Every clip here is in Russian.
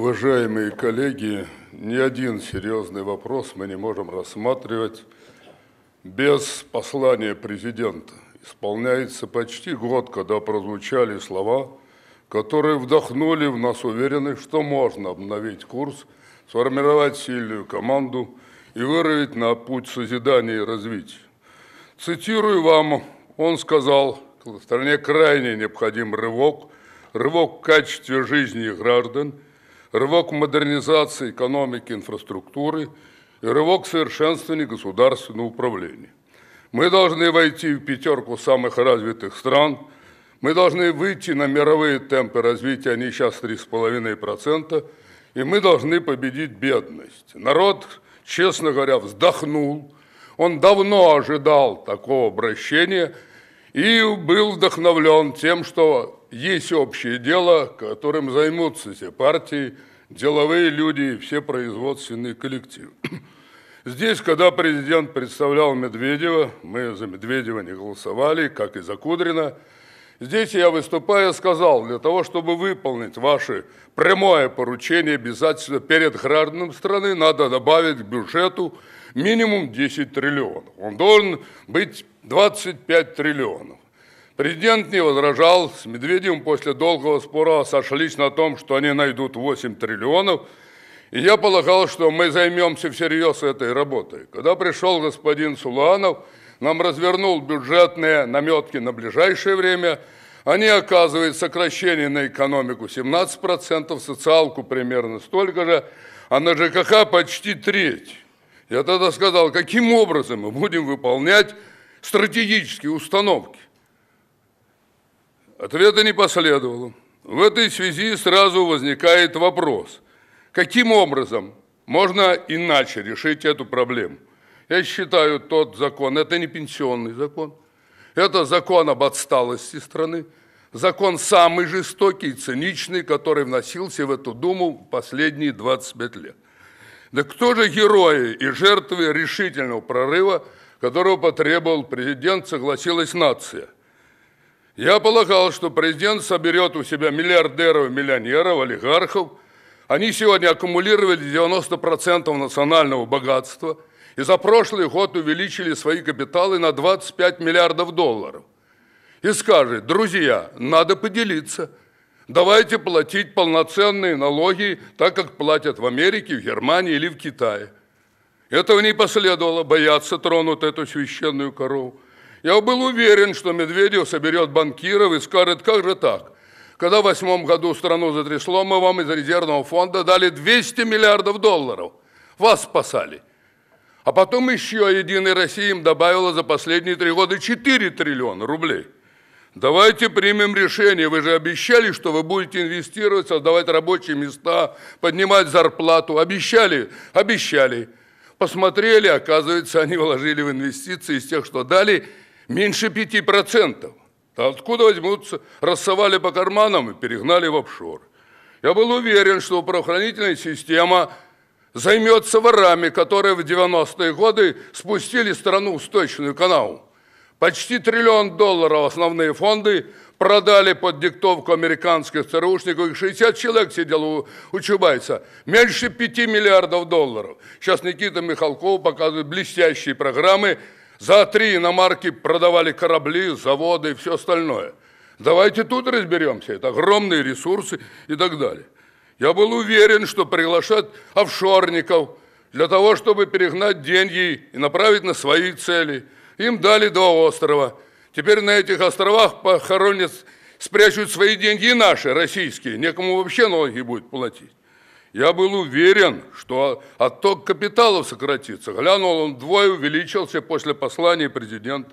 Уважаемые коллеги, ни один серьезный вопрос мы не можем рассматривать без послания президента. Исполняется почти год, когда прозвучали слова, которые вдохнули в нас уверенность, что можно обновить курс, сформировать сильную команду и вырвать на путь созидания и развития. Цитирую вам, он сказал, стране крайне необходим рывок, рывок в качестве жизни граждан – рывок модернизации экономики, инфраструктуры и рывок совершенствования государственного управления. Мы должны войти в пятерку самых развитых стран, мы должны выйти на мировые темпы развития, они сейчас 3,5%, и мы должны победить бедность. Народ, честно говоря, вздохнул, он давно ожидал такого обращения и был вдохновлен тем, что есть общее дело, которым займутся все партии, деловые люди и все производственные коллективы. Здесь, когда президент представлял Медведева, мы за Медведева не голосовали, как и за Кудрина, здесь я, выступая, сказал, для того, чтобы выполнить ваше прямое поручение обязательно перед гражданами страны, надо добавить к бюджету минимум 10 триллионов. Он должен быть 25 триллионов. Президент не возражал. С Медведевым после долгого спора сошлись на том, что они найдут 8 триллионов. И я полагал, что мы займемся всерьез этой работой. Когда пришел господин Суланов, нам развернул бюджетные наметки на ближайшее время. Они оказывают сокращение на экономику 17%, социалку примерно столько же, а на ЖКХ почти треть. Я тогда сказал, каким образом мы будем выполнять стратегические установки. Ответа не последовало. В этой связи сразу возникает вопрос, каким образом можно иначе решить эту проблему? Я считаю, тот закон, это не пенсионный закон, это закон об отсталости страны, закон самый жестокий, циничный, который вносился в эту Думу последние 25 лет. Да кто же герои и жертвы решительного прорыва, которого потребовал президент, согласилась нация – я полагал, что президент соберет у себя миллиардеров, миллионеров, олигархов. Они сегодня аккумулировали 90% национального богатства и за прошлый год увеличили свои капиталы на 25 миллиардов долларов. И скажет, друзья, надо поделиться. Давайте платить полноценные налоги, так как платят в Америке, в Германии или в Китае. Этого не последовало, боятся тронут эту священную корову. Я был уверен, что Медведев соберет банкиров и скажет, как же так? Когда в восьмом году страну затрясло, мы вам из резервного фонда дали 200 миллиардов долларов. Вас спасали. А потом еще «Единая Россия» им добавила за последние три года 4 триллиона рублей. Давайте примем решение. Вы же обещали, что вы будете инвестировать, создавать рабочие места, поднимать зарплату. Обещали? Обещали. Посмотрели, оказывается, они вложили в инвестиции из тех, что дали – меньше 5%. А откуда возьмутся? Рассовали по карманам и перегнали в офшор. Я был уверен, что правоохранительная система займется ворами, которые в 90-е годы спустили страну в сточную канаву. Почти триллион долларов основные фонды продали под диктовку американских ЦРУшников. 60 человек сидел у, у Чубайса. Меньше 5 миллиардов долларов. Сейчас Никита Михалков показывает блестящие программы за три иномарки продавали корабли, заводы и все остальное. Давайте тут разберемся. Это огромные ресурсы и так далее. Я был уверен, что приглашат офшорников для того, чтобы перегнать деньги и направить на свои цели. Им дали два острова. Теперь на этих островах похоронят, спрячут свои деньги и наши, российские. Некому вообще налоги будет платить. Я был уверен, что отток капиталов сократится. Глянул, он вдвое увеличился после послания президента.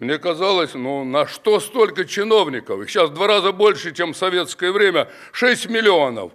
Мне казалось, ну на что столько чиновников? Их сейчас в два раза больше, чем в советское время. 6 миллионов.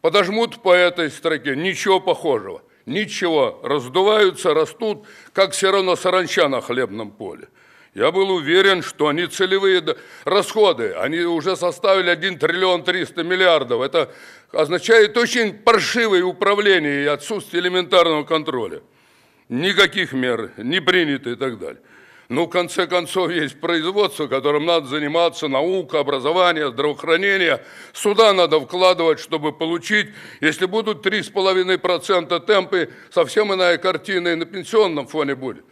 Подожмут по этой строке. Ничего похожего. Ничего. Раздуваются, растут, как все равно саранча на хлебном поле. Я был уверен, что они целевые расходы. Они уже составили 1 триллион 300 миллиардов. Это означает очень паршивое управление и отсутствие элементарного контроля. Никаких мер не принято и так далее. Но ну, в конце концов, есть производство, которым надо заниматься, наука, образование, здравоохранение. Сюда надо вкладывать, чтобы получить. Если будут 3,5% темпы, совсем иная картина и на пенсионном фоне будет.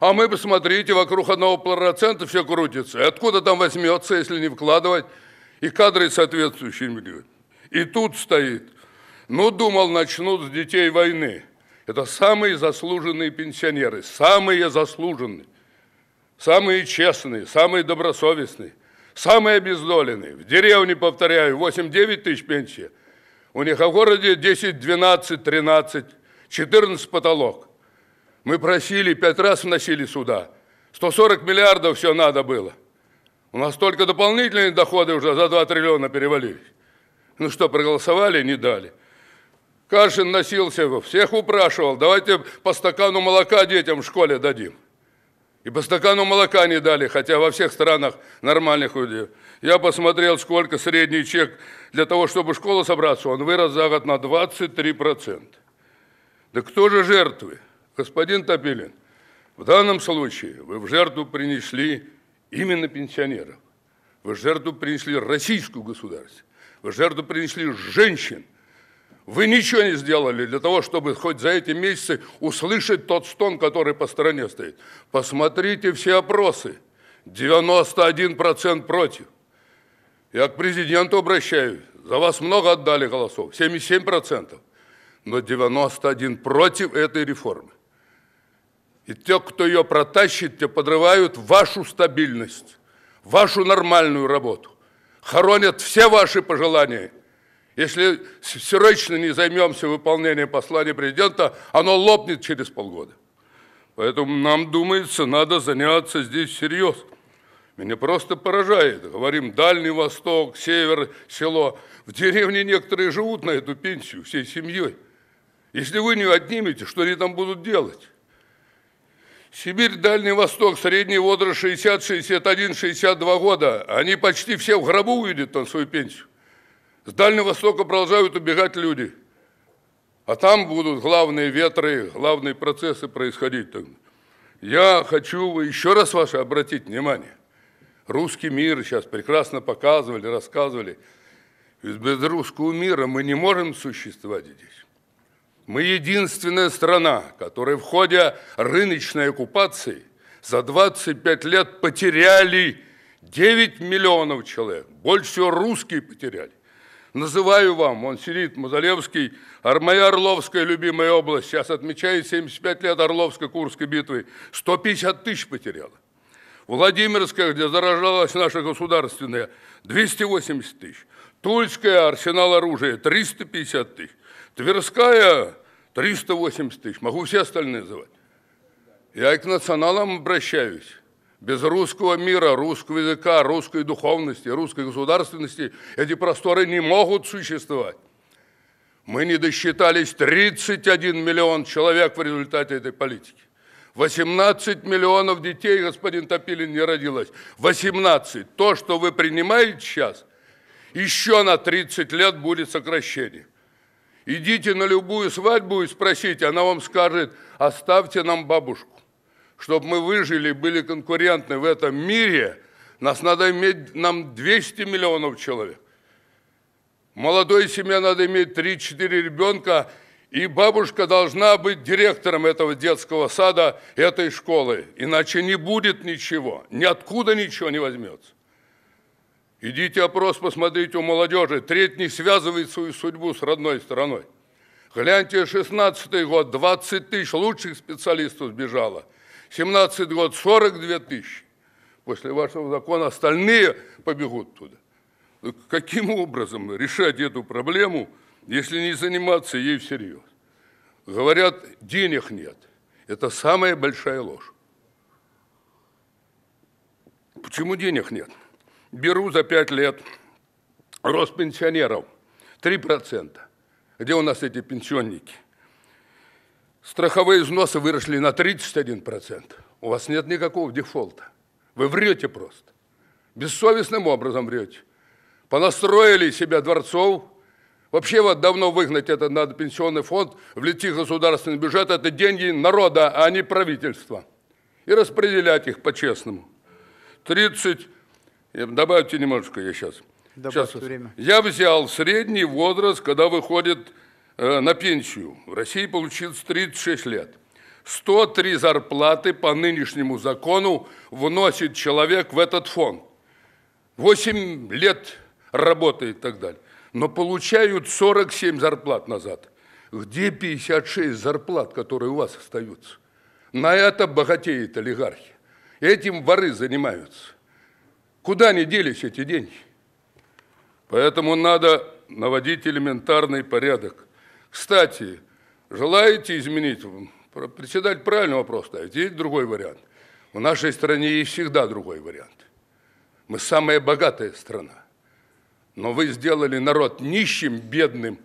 А мы, посмотрите, вокруг одного плороцента все крутится. И откуда там возьмется, если не вкладывать? И кадры соответствующие И тут стоит. Ну, думал, начнут с детей войны. Это самые заслуженные пенсионеры, самые заслуженные, самые честные, самые добросовестные, самые обездоленные. В деревне, повторяю, 8-9 тысяч пенсия. У них в городе 10, 12, 13, 14 потолок. Мы просили, пять раз вносили суда. 140 миллиардов все надо было. У нас только дополнительные доходы уже за 2 триллиона перевалились. Ну что, проголосовали, не дали. Кашин носился, всех упрашивал, давайте по стакану молока детям в школе дадим. И по стакану молока не дали, хотя во всех странах нормальных людей. Я посмотрел, сколько средний чек для того, чтобы в школу собраться, он вырос за год на 23%. Да кто же жертвы? Господин Топилин, в данном случае вы в жертву принесли именно пенсионеров. Вы в жертву принесли российскую государство. Вы в жертву принесли женщин. Вы ничего не сделали для того, чтобы хоть за эти месяцы услышать тот стон, который по стране стоит. Посмотрите все опросы. 91% против. Я к президенту обращаюсь. За вас много отдали голосов, 77%. Но 91 против этой реформы. И те, кто ее протащит, те подрывают вашу стабильность, вашу нормальную работу. Хоронят все ваши пожелания. Если срочно не займемся выполнением послания президента, оно лопнет через полгода. Поэтому нам, думается, надо заняться здесь всерьез. Меня просто поражает. Говорим, Дальний Восток, Север, село. В деревне некоторые живут на эту пенсию всей семьей. Если вы не отнимете, что они там будут делать? Сибирь, Дальний Восток, средний возраст 60, 61, 62 года. Они почти все в гробу увидят на свою пенсию. С Дальнего Востока продолжают убегать люди. А там будут главные ветры, главные процессы происходить. Я хочу еще раз ваше обратить внимание. Русский мир сейчас прекрасно показывали, рассказывали. Без русского мира мы не можем существовать здесь. Мы единственная страна, которая в ходе рыночной оккупации за 25 лет потеряли 9 миллионов человек. Больше всего русские потеряли. Называю вам, он сидит, Мазалевский, моя Орловская любимая область, сейчас отмечает 75 лет Орловско-Курской битвы, 150 тысяч потеряла. Владимирская, где заражалась наша государственная, 280 тысяч. Тульская, арсенал оружия, 350 тысяч. Тверская 380 тысяч, могу все остальные называть. Я и к националам обращаюсь. Без русского мира, русского языка, русской духовности, русской государственности эти просторы не могут существовать. Мы не досчитались 31 миллион человек в результате этой политики. 18 миллионов детей, господин Топилин, не родилось. 18. То, что вы принимаете сейчас, еще на 30 лет будет сокращение. Идите на любую свадьбу и спросите, она вам скажет, оставьте нам бабушку. Чтобы мы выжили были конкурентны в этом мире, нас надо иметь, нам 200 миллионов человек. Молодой семье надо иметь 3-4 ребенка, и бабушка должна быть директором этого детского сада, этой школы. Иначе не будет ничего, ниоткуда ничего не возьмется. Идите опрос посмотрите у молодежи. Треть не связывает свою судьбу с родной страной. Гляньте, 16 год, 20 тысяч лучших специалистов сбежало. 17 год, 42 тысячи. После вашего закона остальные побегут туда. Ну, каким образом решать эту проблему, если не заниматься ей всерьез? Говорят, денег нет. Это самая большая ложь. Почему денег нет? беру за 5 лет рост пенсионеров 3%. Где у нас эти пенсионники? Страховые взносы выросли на 31%. У вас нет никакого дефолта. Вы врете просто. Бессовестным образом врете. Понастроили себя дворцов. Вообще вот давно выгнать этот надо пенсионный фонд, влететь в государственный бюджет. Это деньги народа, а не правительства. И распределять их по-честному. 30 Добавьте немножко, я сейчас. Добавьте сейчас. время. Я взял средний возраст, когда выходит э, на пенсию. В России получилось 36 лет. 103 зарплаты по нынешнему закону вносит человек в этот фонд. 8 лет работает и так далее. Но получают 47 зарплат назад. Где 56 зарплат, которые у вас остаются? На это богатеют олигархи. Этим воры занимаются. Куда они делись, эти деньги? Поэтому надо наводить элементарный порядок. Кстати, желаете изменить? Председатель правильный вопрос ставит. Есть другой вариант. В нашей стране есть всегда другой вариант. Мы самая богатая страна. Но вы сделали народ нищим, бедным.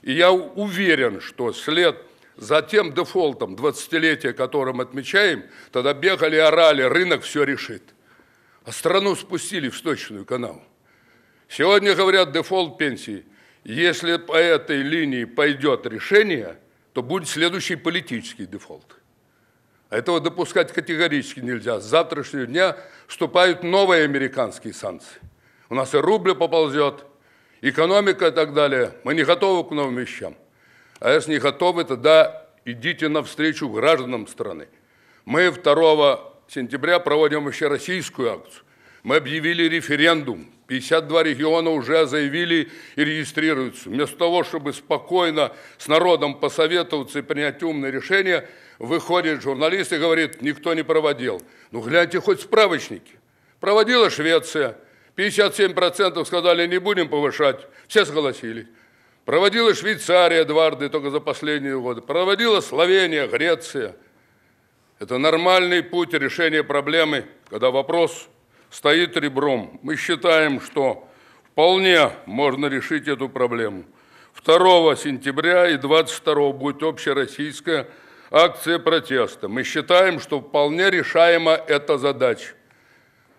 И я уверен, что след за тем дефолтом, 20-летие, которым отмечаем, тогда бегали, орали, рынок все решит а страну спустили в сточную канал. Сегодня говорят дефолт пенсии. Если по этой линии пойдет решение, то будет следующий политический дефолт. А этого допускать категорически нельзя. С завтрашнего дня вступают новые американские санкции. У нас и рубль поползет, экономика и так далее. Мы не готовы к новым вещам. А если не готовы, тогда идите навстречу гражданам страны. Мы 2 сентября проводим еще российскую акцию. Мы объявили референдум. 52 региона уже заявили и регистрируются. Вместо того, чтобы спокойно с народом посоветоваться и принять умное решение, выходит журналист и говорит, никто не проводил. Ну, гляньте хоть справочники. Проводила Швеция. 57% сказали, не будем повышать. Все согласились. Проводила Швейцария дважды только за последние годы. Проводила Словения, Греция – это нормальный путь решения проблемы, когда вопрос стоит ребром. Мы считаем, что вполне можно решить эту проблему. 2 сентября и 22 будет общероссийская акция протеста. Мы считаем, что вполне решаема эта задача.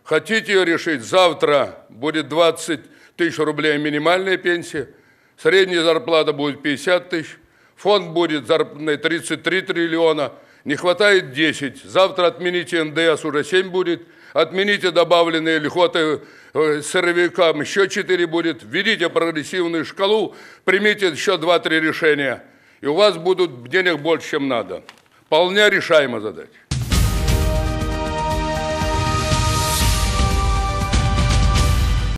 Хотите ее решить? Завтра будет 20 тысяч рублей минимальная пенсия, средняя зарплата будет 50 тысяч, фонд будет зарплатной 33 триллиона – не хватает 10, завтра отмените НДС, уже 7 будет, отмените добавленные льготы э, сыровикам, еще 4 будет, введите прогрессивную шкалу, примите еще 2-3 решения, и у вас будут денег больше, чем надо. Вполне решаемая задача.